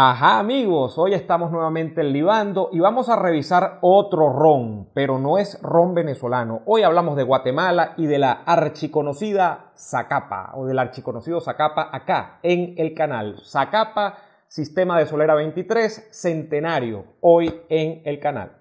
Ajá amigos, hoy estamos nuevamente en Libando y vamos a revisar otro ron, pero no es ron venezolano. Hoy hablamos de Guatemala y de la archiconocida Zacapa, o del archiconocido Zacapa acá en el canal. Zacapa, sistema de Solera 23, centenario, hoy en el canal.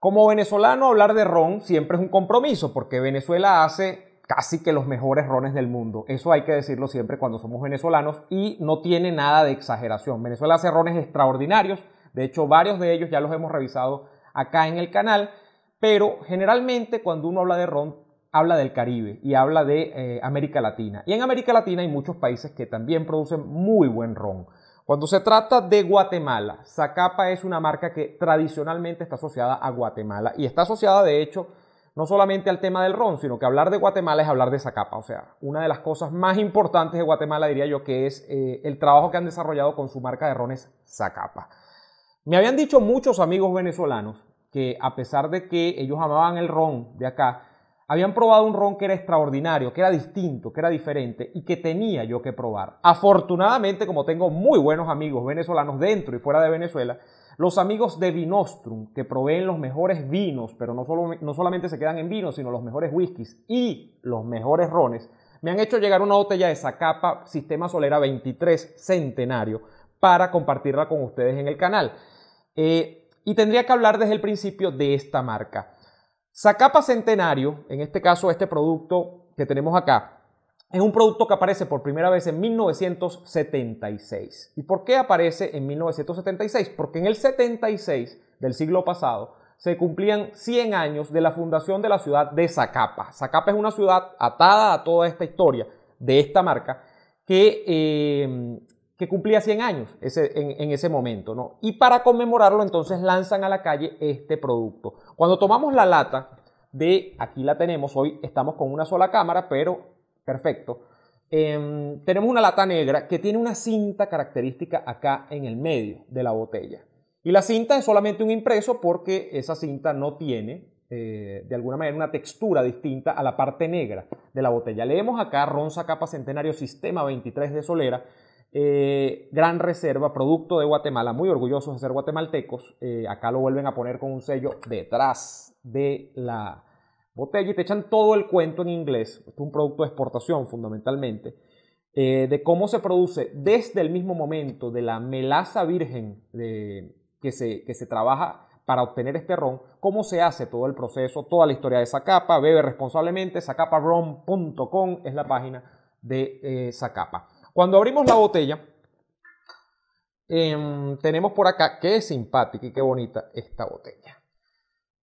Como venezolano, hablar de ron siempre es un compromiso, porque Venezuela hace casi que los mejores rones del mundo. Eso hay que decirlo siempre cuando somos venezolanos y no tiene nada de exageración. Venezuela hace rones extraordinarios, de hecho varios de ellos ya los hemos revisado acá en el canal, pero generalmente cuando uno habla de ron, habla del Caribe y habla de eh, América Latina. Y en América Latina hay muchos países que también producen muy buen ron. Cuando se trata de Guatemala, Zacapa es una marca que tradicionalmente está asociada a Guatemala y está asociada de hecho no solamente al tema del ron, sino que hablar de Guatemala es hablar de Zacapa. O sea, una de las cosas más importantes de Guatemala diría yo que es eh, el trabajo que han desarrollado con su marca de rones Zacapa. Me habían dicho muchos amigos venezolanos que a pesar de que ellos amaban el ron de acá, habían probado un ron que era extraordinario, que era distinto, que era diferente y que tenía yo que probar. Afortunadamente, como tengo muy buenos amigos venezolanos dentro y fuera de Venezuela, los amigos de Vinostrum, que proveen los mejores vinos, pero no, no solamente se quedan en vinos, sino los mejores whiskies y los mejores rones, me han hecho llegar una botella de Zacapa Sistema Solera 23 Centenario para compartirla con ustedes en el canal. Eh, y tendría que hablar desde el principio de esta marca. Zacapa Centenario, en este caso este producto que tenemos acá, es un producto que aparece por primera vez en 1976. ¿Y por qué aparece en 1976? Porque en el 76 del siglo pasado se cumplían 100 años de la fundación de la ciudad de Zacapa. Zacapa es una ciudad atada a toda esta historia de esta marca que, eh, que cumplía 100 años en, ese momento. Y para conmemorarlo entonces lanzan a la calle este producto. Cuando tomamos la lata, de, aquí la tenemos, hoy estamos con una sola cámara, pero perfecto. Em, tenemos una lata negra que tiene una cinta característica acá en el medio de la botella. Y la cinta es solamente un impreso porque esa cinta no tiene, eh, de alguna manera, una textura distinta a la parte negra de la botella. Leemos acá Ronza Capa Centenario Sistema 23 de Solera. Eh, gran reserva, producto de Guatemala, muy orgullosos de ser guatemaltecos. Eh, acá lo vuelven a poner con un sello detrás de la botella y te echan todo el cuento en inglés. es un producto de exportación fundamentalmente. Eh, de cómo se produce desde el mismo momento de la melaza virgen de, que, se, trabaja para obtener este ron, cómo se hace todo el proceso, toda la historia de Zacapa, bebe responsablemente, zacaparon.com es la página de eh, Zacapa. Cuando abrimos la botella, em, tenemos por acá, qué simpática y qué bonita esta botella.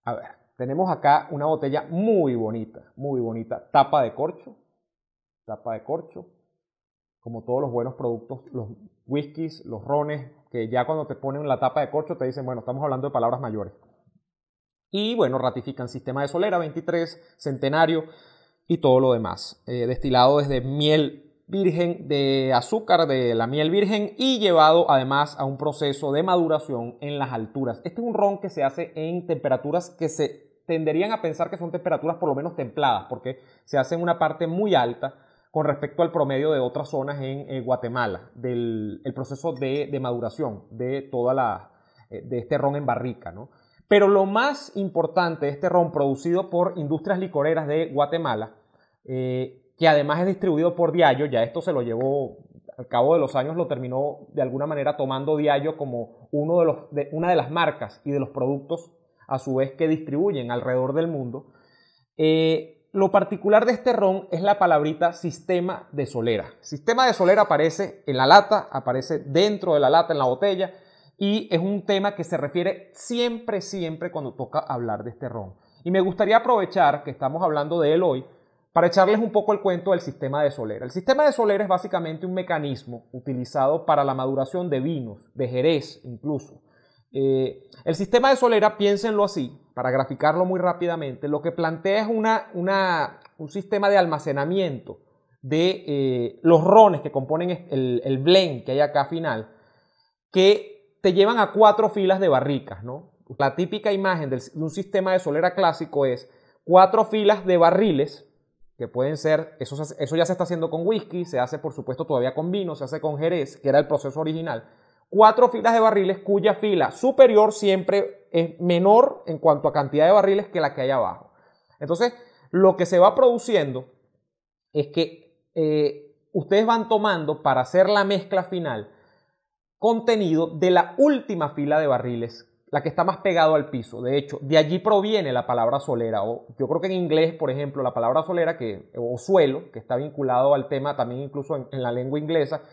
A ver, tenemos acá una botella muy bonita, muy bonita, tapa de corcho, tapa de corcho, como todos los buenos productos, los whiskies, los rones, que ya cuando te ponen la tapa de corcho te dicen, bueno, estamos hablando de palabras mayores. Y bueno, ratifican sistema de solera, 23, centenario y todo lo demás. Eh, destilado desde miel virgen de azúcar de la miel virgen y llevado además a un proceso de maduración en las alturas. Este es un ron que se hace en temperaturas que se tenderían a pensar que son temperaturas por lo menos templadas, porque se hacen una parte muy alta con respecto al promedio de otras zonas en eh, Guatemala, del proceso de, maduración de toda la, eh, de este ron en barrica. Pero lo más importante este ron producido por Industrias Licoreras de Guatemala, eh, que además es distribuido por Diallo, ya esto se lo llevó al cabo de los años, lo terminó de alguna manera tomando Diallo como uno de los, de, una de las marcas y de los productos a su vez que distribuyen alrededor del mundo. Eh, lo particular de este ron es la palabrita sistema de solera. Sistema de solera aparece en la lata, aparece dentro de la lata, en la botella, y es un tema que se refiere siempre, siempre cuando toca hablar de este ron. Y me gustaría aprovechar que estamos hablando de él hoy para echarles un poco el cuento del sistema de solera. El sistema de solera es básicamente un mecanismo utilizado para la maduración de vinos, de jerez incluso, eh, el sistema de Solera, piénsenlo así, para graficarlo muy rápidamente, lo que plantea es un sistema de almacenamiento de eh, los rones que componen el, blend que hay acá final, que te llevan a cuatro filas de barricas. La típica imagen de un sistema de Solera clásico es cuatro filas de barriles, que pueden ser, eso ya se está haciendo con whisky, se hace por supuesto todavía con vino, se hace con jerez, que era el proceso original cuatro filas de barriles cuya fila superior siempre es menor en cuanto a cantidad de barriles que la que hay abajo. Entonces, lo que se va produciendo es que eh, ustedes van tomando para hacer la mezcla final contenido de la última fila de barriles, la que está más pegado al piso. De hecho, de allí proviene la palabra solera, o yo creo que en inglés, por ejemplo, la palabra solera que, o suelo, que está vinculado al tema también incluso en, la lengua inglesa,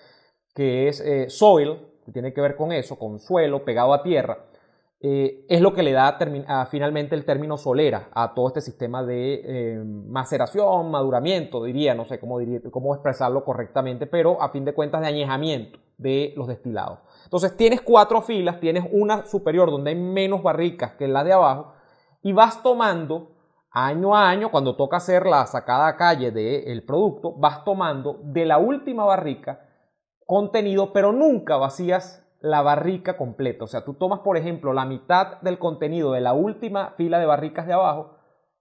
que es eh, soil, que tiene que ver con eso, con suelo pegado a tierra, eh, es lo que le da finalmente el término solera a todo este sistema de eh, maceración, maduramiento, diría, no sé cómo, cómo expresarlo correctamente, pero a fin de cuentas de añejamiento de los destilados. Entonces tienes cuatro filas, tienes una superior donde hay menos barricas que la de abajo y vas tomando año a año, cuando toca hacer la sacada a calle del producto, vas tomando de la última barrica contenido, pero nunca vacías la barrica completa. O sea, tú tomas, por ejemplo, la mitad del contenido de la última fila de barricas de abajo,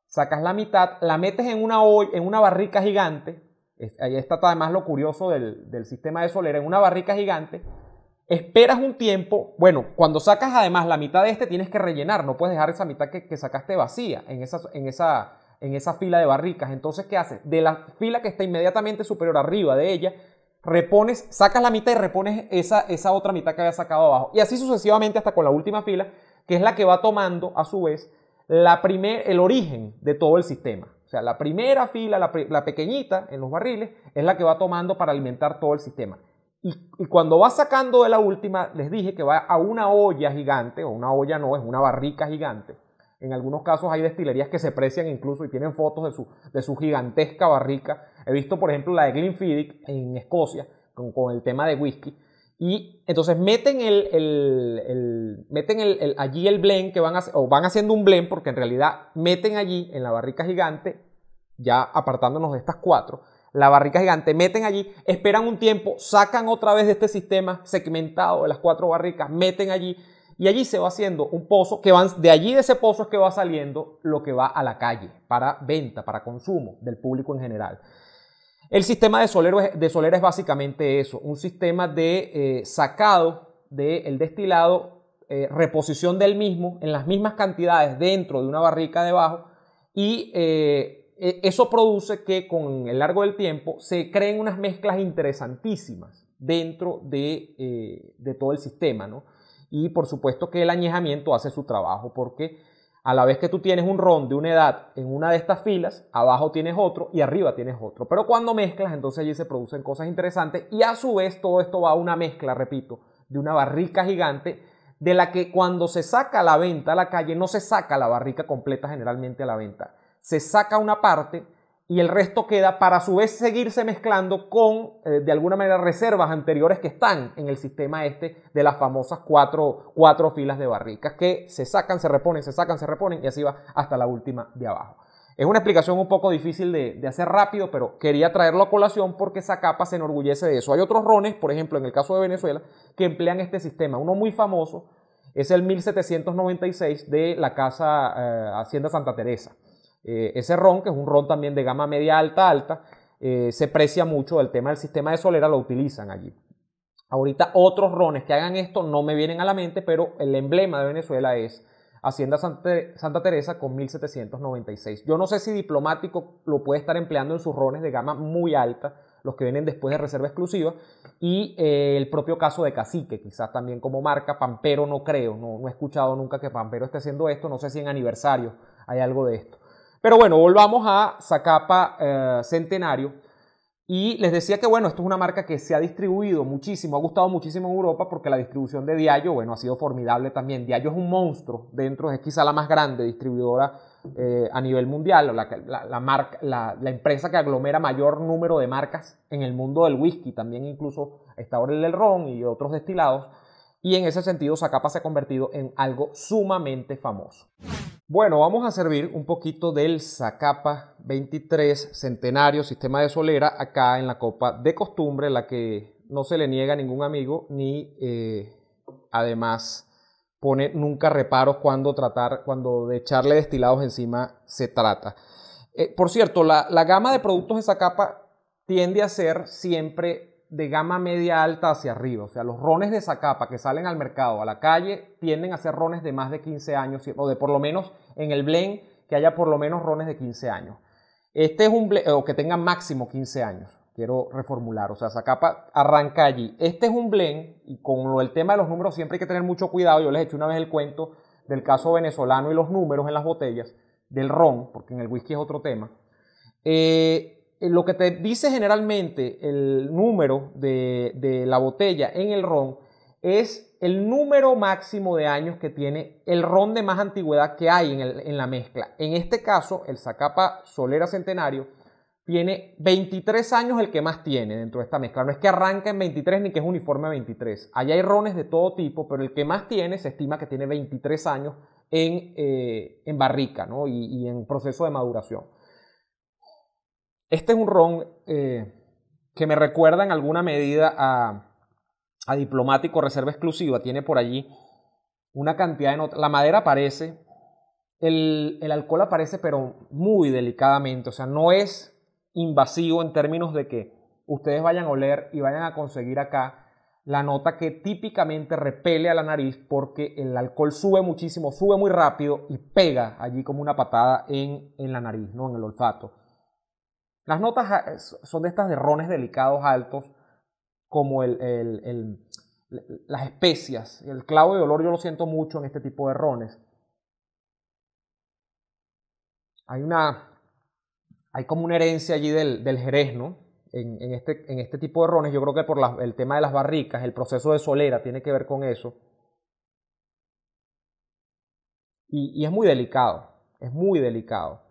sacas la mitad, la metes en una, en una barrica gigante, ahí está además lo curioso del, sistema de solera, en una barrica gigante, esperas un tiempo, bueno, cuando sacas además la mitad de este tienes que rellenar, no puedes dejar esa mitad que, sacaste vacía en esa, en, esa, en esa fila de barricas. Entonces, ¿qué haces? De la fila que está inmediatamente superior arriba de ella, repones, sacas la mitad y repones esa, otra mitad que había sacado abajo. Y así sucesivamente hasta con la última fila, que es la que va tomando a su vez la primer, el origen de todo el sistema. O sea, la primera fila, la, pequeñita en los barriles, es la que va tomando para alimentar todo el sistema. Y, cuando va sacando de la última, les dije que va a una olla gigante, o una olla no, es una barrica gigante. En algunos casos hay destilerías que se precian incluso y tienen fotos de su, de su gigantesca barrica He visto, por ejemplo, la de Glenfiddich en Escocia con, el tema de whisky. Y entonces meten, el, meten el, allí el blend que van, o van haciendo un blend, porque en realidad meten allí en la barrica gigante, ya apartándonos de estas cuatro, la barrica gigante, meten allí, esperan un tiempo, sacan otra vez de este sistema segmentado de las cuatro barricas, meten allí, y allí se va haciendo un pozo que van, de allí de ese pozo es que va saliendo lo que va a la calle, para venta, para consumo del público en general. El sistema de, solero solera es básicamente eso, un sistema de eh, sacado del destilado, eh, reposición del mismo en las mismas cantidades dentro de una barrica debajo y eh, e, eso produce que con el largo del tiempo se creen unas mezclas interesantísimas dentro de, de todo el sistema, ¿no? Y por supuesto que el añejamiento hace su trabajo porque a la vez que tú tienes un ron de una edad en una de estas filas, abajo tienes otro y arriba tienes otro. Pero cuando mezclas, entonces allí se producen cosas interesantes y a su vez todo esto va a una mezcla, repito, de una barrica gigante de la que cuando se saca a la venta a la calle no se saca la barrica completa generalmente a la venta. Se saca una parte y el resto queda para a su vez seguirse mezclando con, eh, de alguna manera, reservas anteriores que están en el sistema este de las famosas cuatro, filas de barricas que se sacan, se reponen, se sacan, se reponen y así va hasta la última de abajo. Es una explicación un poco difícil de, hacer rápido, pero quería traerlo a colación porque capa se enorgullece de eso. Hay otros rones, por ejemplo, en el caso de Venezuela, que emplean este sistema. Uno muy famoso es el 1796 de la Casa eh, Hacienda Santa Teresa. Eh, ese ron, que es un ron también de gama media alta, alta, eh, se precia mucho. El tema del sistema de solera lo utilizan allí. Ahorita otros rones que hagan esto no me vienen a la mente, pero el emblema de Venezuela es Hacienda Santa Teresa con 1796. Yo no sé si diplomático lo puede estar empleando en sus rones de gama muy alta, los que vienen después de reserva exclusiva, y eh, el propio caso de Cacique, quizás también como marca, Pampero no creo, no he escuchado nunca que Pampero esté haciendo esto, no sé si en aniversario hay algo de esto. Pero bueno, volvamos a Zacapa eh, Centenario. Y les decía que, bueno, esto es una marca que se ha distribuido muchísimo, ha gustado muchísimo en Europa porque la distribución de Diallo, bueno, ha sido formidable también. Diallo es un monstruo dentro, es quizá la más grande distribuidora eh, a nivel mundial, la, la, empresa que aglomera mayor número de marcas en el mundo del whisky, también incluso está ahora el del ron y otros destilados y en ese sentido Zacapa se ha convertido en algo sumamente famoso. Bueno, vamos a servir un poquito del Zacapa 23 Centenario Sistema de Solera acá en la copa de costumbre, la que no se le niega a ningún amigo ni eh, además pone nunca reparos cuando tratar, cuando de echarle destilados encima se trata. Eh, por cierto, la, la gama de productos de Zacapa tiende a ser siempre de gama media alta hacia arriba. O sea, los rones de Zacapa que salen al mercado, a la calle, tienden a ser rones de más de 15 años, o de por lo menos en el blend que haya por lo menos rones de 15 años. Este es un blend, o que tenga máximo 15 años. Quiero reformular, o sea, Zacapa arranca allí. Este es un blend, y con el tema de los números siempre hay que tener mucho cuidado. Yo les hecho una vez el cuento del caso venezolano y los números en las botellas del ron, porque en el whisky es otro tema. Eh, eh, lo que te dice generalmente el número de, la botella en el ron es el número máximo de años que tiene el ron de más antigüedad que hay en, la mezcla. En este caso, el Zacapa Solera Centenario tiene 23 años el que más tiene dentro de esta mezcla. No es que arranca en 23 ni que es uniforme a 23. Allá hay rones de todo tipo, pero el que más tiene se estima que tiene 23 años en, eh, barrica y en proceso de maduración. Este es un ron eh, que me recuerda en alguna medida a, Diplomático Reserva Exclusiva. Tiene por allí una cantidad de notas. La madera aparece, el, alcohol aparece, pero muy delicadamente. O sea, no es invasivo en términos de que ustedes vayan a oler y vayan a conseguir acá la nota que típicamente repele a la nariz porque el alcohol sube muchísimo, sube muy rápido y pega allí como una patada en, en la nariz, ¿no? en el olfato. Las notas ah, eh, son de estas de rones delicados, altos, como el, el, el, las especias. El clavo de olor yo lo siento mucho en este tipo de rones. Hay una. Hay como una herencia allí del, del jerez, ¿no? En, este, en, este, tipo de rones, yo creo que por el tema de las barricas, el proceso de solera tiene que ver con eso. y es muy delicado, es muy delicado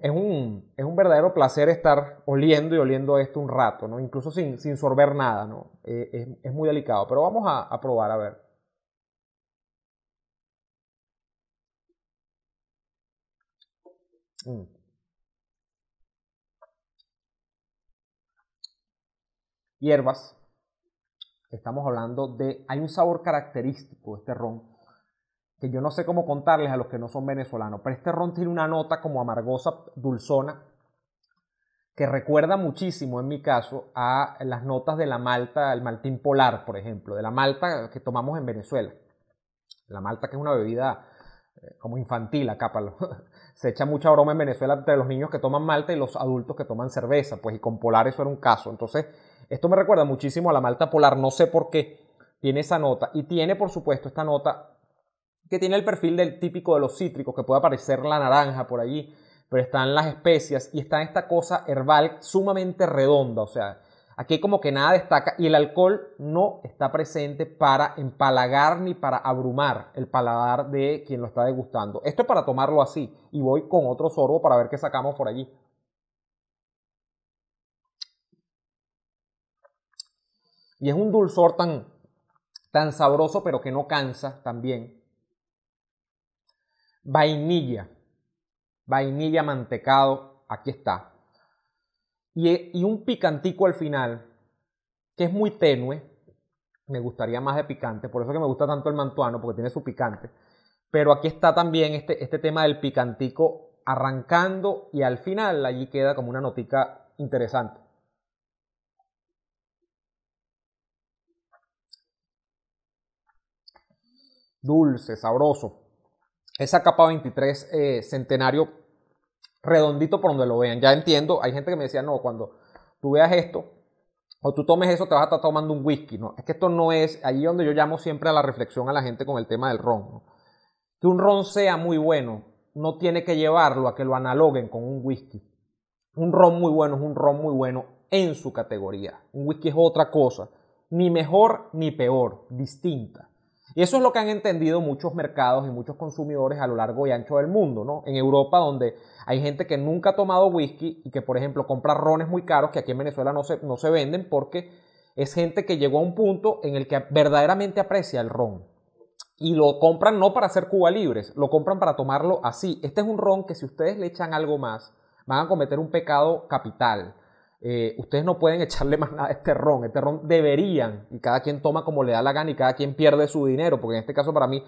es un, es, un, verdadero placer estar oliendo y oliendo esto un rato, ¿no? Incluso sin, sin sorber nada, ¿no? Eh, es, muy delicado, pero vamos a, probar, a ver. Mm. Hierbas. Estamos hablando de... Hay un sabor característico de este ron que yo no sé cómo contarles a los que no son venezolanos, pero este ron tiene una nota como amargosa, dulzona, que recuerda muchísimo, en mi caso, a las notas de la malta, el maltín polar, por ejemplo, de la malta que tomamos en Venezuela. La malta que es una bebida eh, como infantil acá, para se echa mucha broma en Venezuela entre los niños que toman malta y los adultos que toman cerveza, pues y con polar eso era un caso. Entonces, esto me recuerda muchísimo a la malta polar, no sé por qué tiene esa nota y tiene, por supuesto, esta nota que tiene el perfil del típico de los cítricos, que puede aparecer la naranja por allí, pero están las especias y está esta cosa herbal sumamente redonda, o sea, aquí como que nada destaca y el alcohol no está presente para empalagar ni para abrumar el paladar de quien lo está degustando. Esto es para tomarlo así y voy con otro sorbo para ver qué sacamos por allí. Y es un dulzor tan, tan sabroso, pero que no cansa también vainilla, vainilla mantecado, aquí está. Y, un picantico al final, que es muy tenue, me gustaría más de picante, por eso que me gusta tanto el mantuano, porque tiene su picante. Pero aquí está también este, este tema del picantico arrancando y al final allí queda como una notica interesante. Dulce, sabroso esa capa 23 eh, centenario redondito por donde lo vean. Ya entiendo, hay gente que me decía, no, cuando tú veas esto o tú tomes eso, te vas a estar tomando un whisky, ¿no? Es que esto no es, ahí donde yo llamo siempre a la reflexión a la gente con el tema del ron, Que un ron sea muy bueno no tiene que llevarlo a que lo analoguen con un whisky. Un ron muy bueno es un ron muy bueno en su categoría. Un whisky es otra cosa, ni mejor ni peor, distinta. Y eso es lo que han entendido muchos mercados y muchos consumidores a lo largo y ancho del mundo, ¿no? En Europa, donde hay gente que nunca ha tomado whisky y que, por ejemplo, compra rones muy caros que aquí en Venezuela no se, no se venden porque es gente que llegó a un punto en el que verdaderamente aprecia el ron. Y lo compran no para hacer Cuba libres, lo compran para tomarlo así. Este es un ron que si ustedes le echan algo más, van a cometer un pecado capital eh, ustedes no pueden echarle más nada a este ron, este ron deberían, y cada quien toma como le da la gana y cada quien pierde su dinero, porque en este caso para mí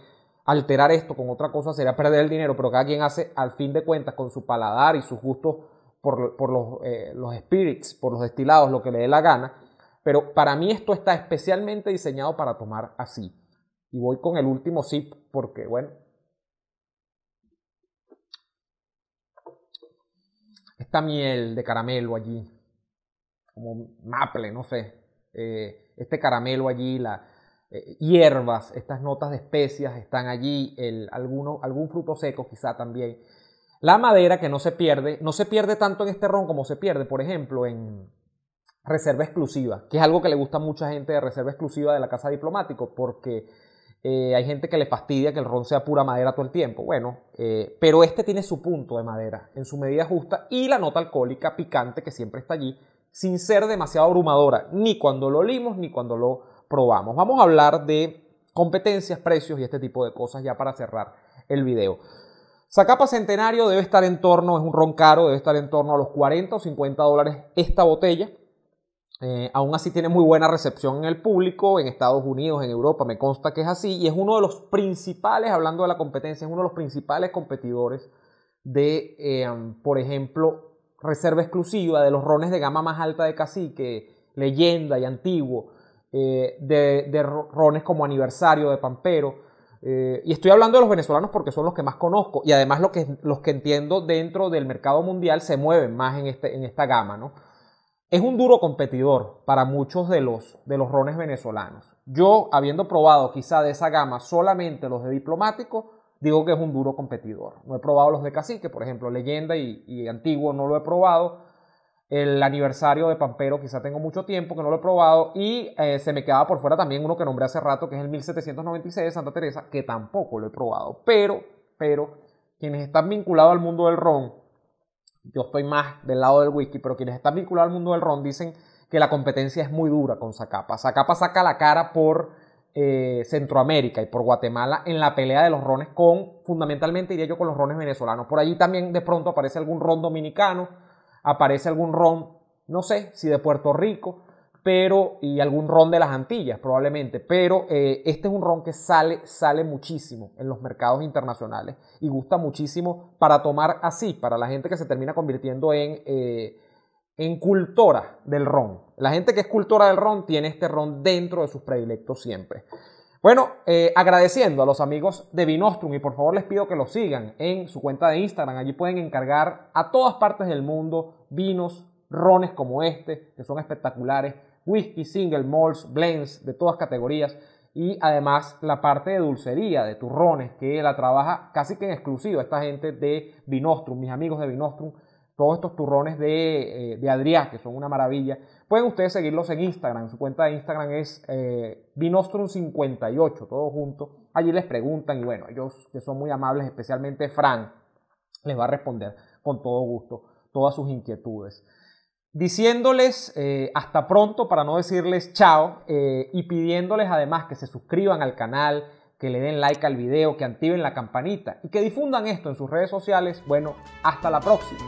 alterar esto con otra cosa sería perder el dinero, pero cada quien hace al fin de cuentas con su paladar y sus gustos por, los, eh, los spirits, por los destilados, lo que le dé la gana, pero para mí esto está especialmente diseñado para tomar así. Y voy con el último sip porque, bueno, esta miel de caramelo allí como maple, no sé, eh, este caramelo allí, la, eh, hierbas, estas notas de especias están allí, el, alguno, algún fruto seco quizá también. La madera que no se pierde, no se pierde tanto en este ron como se pierde, por ejemplo, en reserva exclusiva, que es algo que le gusta a mucha gente de reserva exclusiva de la Casa Diplomático, porque eh, hay gente que le fastidia que el ron sea pura madera todo el tiempo. Bueno, pero este tiene su punto de madera en su medida justa y la nota alcohólica picante que siempre está allí sin ser demasiado abrumadora, ni cuando lo olimos ni cuando lo probamos. Vamos a hablar de competencias, precios y este tipo de cosas ya para cerrar el video. Zacapa Centenario debe estar en torno, es un ron caro, debe estar en torno a los 40 o 50 dólares esta botella. Eh, aún así tiene muy buena recepción en el público, en Estados Unidos, en Europa, me consta que es así, y es uno de los principales, hablando de la competencia, es uno de los principales competidores de, eh, por ejemplo, reserva exclusiva de los rones de gama más alta de Cacique, Leyenda y Antiguo, eh, de, rones como Aniversario de Pampero. Eh, y estoy hablando de los venezolanos porque son los que más conozco y además los que, los que entiendo dentro del mercado mundial se mueven más en, este, en esta gama. ¿no? Es un duro competidor para muchos de los, de los rones venezolanos. Yo, habiendo probado quizá de esa gama solamente los de diplomático, digo que es un duro competidor. No he probado los de Cacique, por ejemplo, Leyenda y, Antiguo no lo he probado. El aniversario de Pampero quizá tengo mucho tiempo que no lo he probado. Y eh, se me quedaba por fuera también uno que nombré hace rato, que es el 1796 de Santa Teresa, que tampoco lo he probado. Pero, pero, quienes están vinculados al mundo del ron, yo estoy más del lado del whisky, pero quienes están vinculados al mundo del ron dicen que la competencia es muy dura con Zacapa. Zacapa saca la cara por eh, Centroamérica y por Guatemala en la pelea de los rones con, fundamentalmente diría yo, con los rones venezolanos. Por allí también de pronto aparece algún ron dominicano, aparece algún ron, no sé si de Puerto Rico, pero y algún ron de las Antillas probablemente, pero eh, este es un ron que sale, sale muchísimo en los mercados internacionales y gusta muchísimo para tomar así, para la gente que se termina convirtiendo en eh, cultora del ron. La gente que es cultora del ron tiene este ron dentro de sus predilectos siempre. Bueno, eh, agradeciendo a los amigos de Vinostrum y por favor les pido que lo sigan en su cuenta de Instagram. Allí pueden encargar a todas partes del mundo vinos, rones como este, que son espectaculares, whisky, single malts, blends de todas categorías y además la parte de dulcería, de turrones, que la trabaja casi que en exclusivo esta gente de Vinostrum, mis amigos de Vinostrum todos estos turrones de, eh, de que son una maravilla, pueden ustedes seguirlos en Instagram. Su cuenta de Instagram es eh, Vinostrum58, todo junto. Allí les preguntan y bueno, ellos que son muy amables, especialmente Fran, les va a responder con todo gusto todas sus inquietudes. Diciéndoles eh, hasta pronto para no decirles chao eh, y pidiéndoles además que se suscriban al canal, que le den like al video, que activen la campanita y que difundan esto en sus redes sociales. Bueno, hasta la próxima.